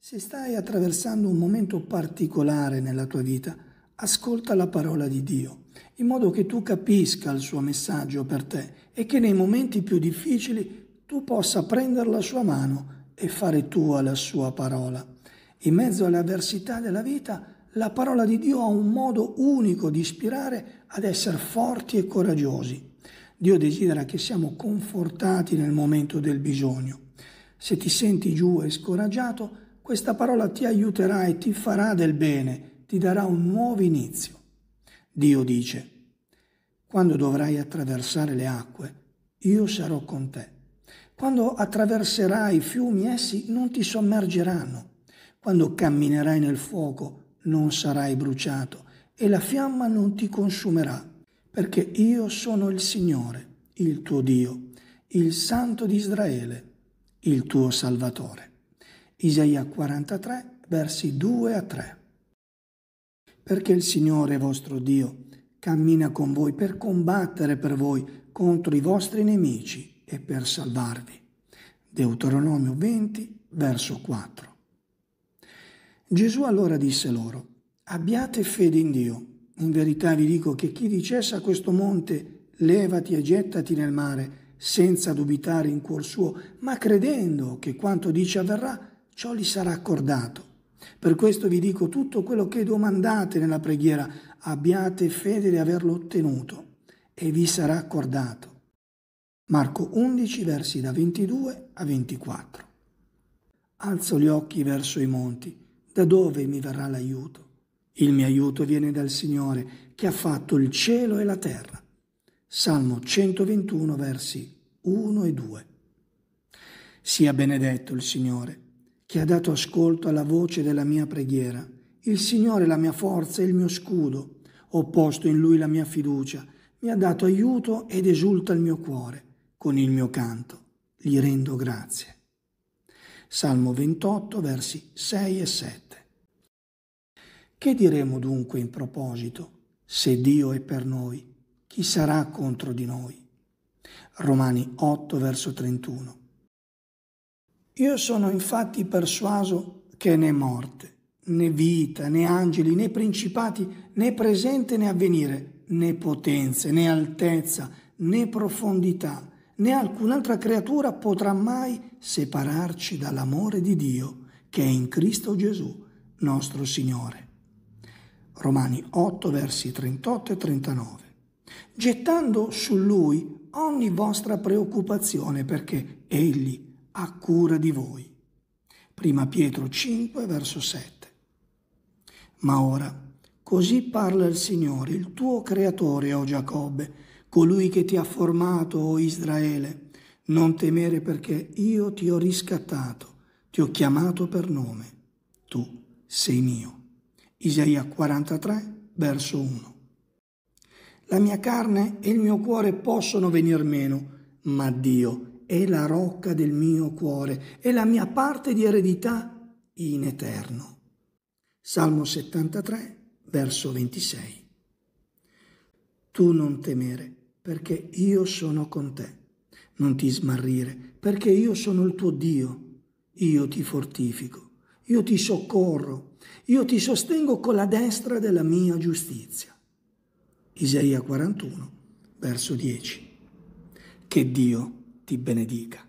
Se stai attraversando un momento particolare nella tua vita, ascolta la parola di Dio, in modo che tu capisca il suo messaggio per te e che nei momenti più difficili tu possa prendere la sua mano e fare tua la sua parola. In mezzo alle avversità della vita, la parola di Dio ha un modo unico di ispirare ad essere forti e coraggiosi. Dio desidera che siamo confortati nel momento del bisogno. Se ti senti giù e scoraggiato, questa parola ti aiuterà e ti farà del bene, ti darà un nuovo inizio. Dio dice, quando dovrai attraversare le acque, io sarò con te. Quando attraverserai i fiumi, essi non ti sommergeranno. Quando camminerai nel fuoco, non sarai bruciato e la fiamma non ti consumerà, perché io sono il Signore, il tuo Dio, il Santo di Israele, il tuo Salvatore. Isaia 43, versi 2 a 3. Perché il Signore vostro Dio cammina con voi per combattere per voi contro i vostri nemici e per salvarvi. Deuteronomio 20, verso 4. Gesù allora disse loro, abbiate fede in Dio. In verità vi dico che chi dicesse a questo monte, levati e gettati nel mare, senza dubitare in cuor suo, ma credendo che quanto dice avverrà, ciò gli sarà accordato. Per questo vi dico tutto quello che domandate nella preghiera, abbiate fede di averlo ottenuto e vi sarà accordato. Marco 11 versi da 22 a 24. Alzo gli occhi verso i monti, da dove mi verrà l'aiuto? Il mio aiuto viene dal Signore che ha fatto il cielo e la terra. Salmo 121 versi 1 e 2. Sia benedetto il Signore che ha dato ascolto alla voce della mia preghiera. Il Signore è la mia forza e il mio scudo. Ho posto in Lui la mia fiducia. Mi ha dato aiuto ed esulta il mio cuore. Con il mio canto gli rendo grazie. Salmo 28, versi 6 e 7. Che diremo dunque in proposito? Se Dio è per noi, chi sarà contro di noi? Romani 8, verso 31. Io sono infatti persuaso che né morte, né vita, né angeli, né principati, né presente né avvenire, né potenze, né altezza, né profondità, né alcun'altra creatura potrà mai separarci dall'amore di Dio che è in Cristo Gesù, nostro Signore. Romani 8 versi 38 e 39. Gettando su lui ogni vostra preoccupazione perché egli a cura di voi. Prima Pietro 5, verso 7. Ma ora, così parla il Signore, il tuo creatore, o Giacobbe, colui che ti ha formato, o Israele. Non temere perché io ti ho riscattato, ti ho chiamato per nome. Tu sei mio. Isaia 43, verso 1. La mia carne e il mio cuore possono venir meno, ma Dio è la rocca del mio cuore, e la mia parte di eredità in eterno. Salmo 73, verso 26. Tu non temere, perché io sono con te. Non ti smarrire, perché io sono il tuo Dio. Io ti fortifico, io ti soccorro, io ti sostengo con la destra della mia giustizia. Isaia 41, verso 10. Che Dio ti benedica.